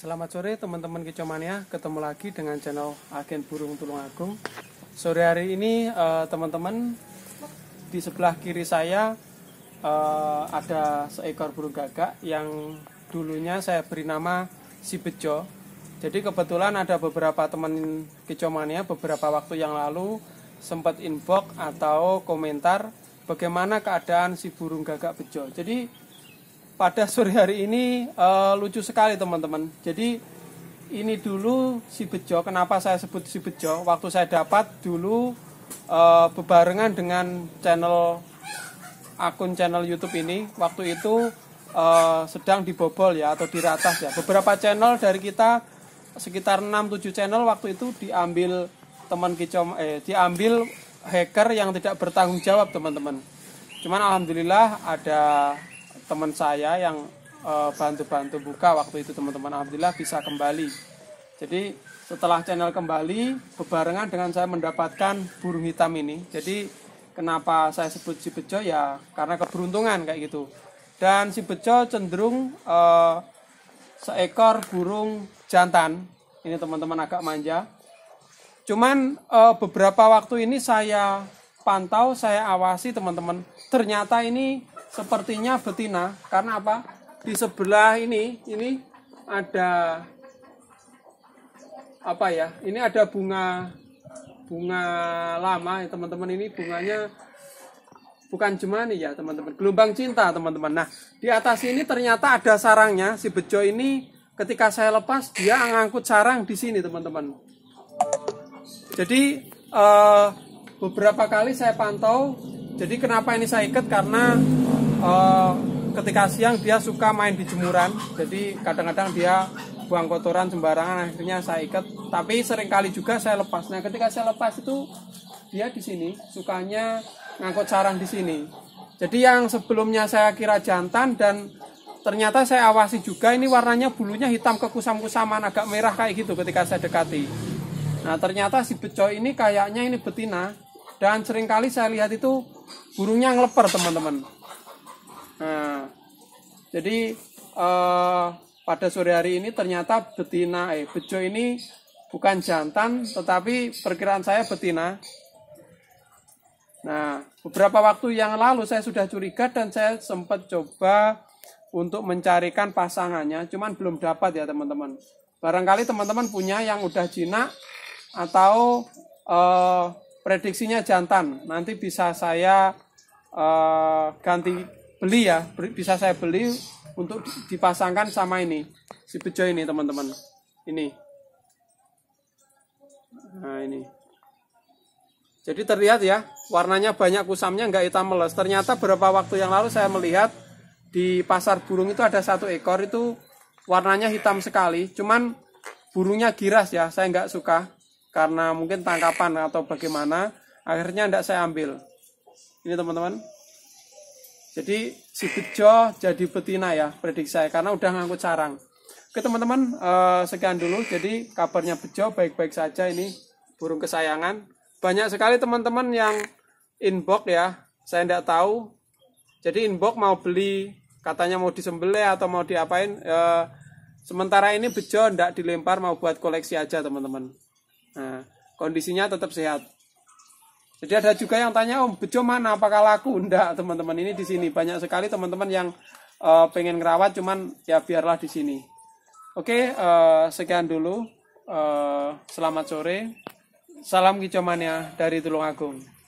Selamat sore teman-teman kicomania, ketemu lagi dengan channel Agen Burung Tulung Agung. Sore hari ini eh, teman-teman di sebelah kiri saya eh, ada seekor burung gagak yang dulunya saya beri nama si bejo. Jadi kebetulan ada beberapa teman kicomania beberapa waktu yang lalu sempat inbox atau komentar bagaimana keadaan si burung gagak bejo. Jadi pada sore hari ini uh, lucu sekali teman-teman. Jadi ini dulu si bejo. Kenapa saya sebut si bejo? Waktu saya dapat dulu uh, bebarengan dengan channel akun channel YouTube ini. Waktu itu uh, sedang dibobol ya atau diratas ya. Beberapa channel dari kita sekitar 6-7 channel waktu itu diambil teman kicom eh diambil hacker yang tidak bertanggung jawab teman-teman. Cuman alhamdulillah ada teman saya yang eh, bantu-bantu uh, buka waktu itu teman-teman alhamdulillah bisa kembali. Jadi setelah channel kembali bebarengan dengan saya mendapatkan burung hitam ini. Jadi kenapa saya sebut si bejo ya karena keberuntungan kayak gitu. Dan si bejo cenderung uh, seekor burung jantan. Ini teman-teman agak manja. Cuman uh, beberapa waktu ini saya pantau, saya awasi teman-teman. Ternyata ini sepertinya betina karena apa di sebelah ini ini ada apa ya ini ada bunga bunga lama ya teman-teman ini bunganya bukan jemani ya teman-teman gelombang cinta teman-teman nah di atas ini ternyata ada sarangnya si bejo ini ketika saya lepas dia ngangkut sarang di sini teman-teman jadi uh, beberapa kali saya pantau jadi kenapa ini saya ikat karena Eh, ketika siang dia suka main di jemuran jadi kadang-kadang dia buang kotoran sembarangan akhirnya saya ikat tapi seringkali juga saya lepas nah ketika saya lepas itu dia di sini sukanya ngangkut sarang di sini jadi yang sebelumnya saya kira jantan dan ternyata saya awasi juga ini warnanya bulunya hitam kekusam-kusaman agak merah kayak gitu ketika saya dekati nah ternyata si beco ini kayaknya ini betina dan seringkali saya lihat itu burungnya ngeleper teman-teman Nah, jadi eh, pada sore hari ini ternyata betina, eh, bejo ini bukan jantan, tetapi perkiraan saya betina. Nah, beberapa waktu yang lalu saya sudah curiga dan saya sempat coba untuk mencarikan pasangannya, cuman belum dapat ya teman-teman. Barangkali teman-teman punya yang udah jinak atau eh, prediksinya jantan, nanti bisa saya eh, ganti beli ya bisa saya beli untuk dipasangkan sama ini si bejo ini teman-teman ini nah ini jadi terlihat ya warnanya banyak kusamnya nggak hitam meles ternyata beberapa waktu yang lalu saya melihat di pasar burung itu ada satu ekor itu warnanya hitam sekali cuman burungnya giras ya saya nggak suka karena mungkin tangkapan atau bagaimana akhirnya tidak saya ambil ini teman-teman jadi si bejo jadi betina ya prediksi saya karena udah ngangkut sarang. Oke teman-teman eh, sekian dulu. Jadi kabarnya bejo baik-baik saja ini burung kesayangan. Banyak sekali teman-teman yang inbox ya. Saya tidak tahu. Jadi inbox mau beli katanya mau disembelih atau mau diapain. Eh, sementara ini bejo tidak dilempar mau buat koleksi aja teman-teman. Nah, kondisinya tetap sehat. Jadi ada juga yang tanya, Om, bejo mana? Apakah laku? ndak teman-teman. Ini di sini banyak sekali teman-teman yang uh, pengen ngerawat, cuman ya biarlah di sini. Oke, uh, sekian dulu. Uh, selamat sore. Salam kicomania dari Tulungagung.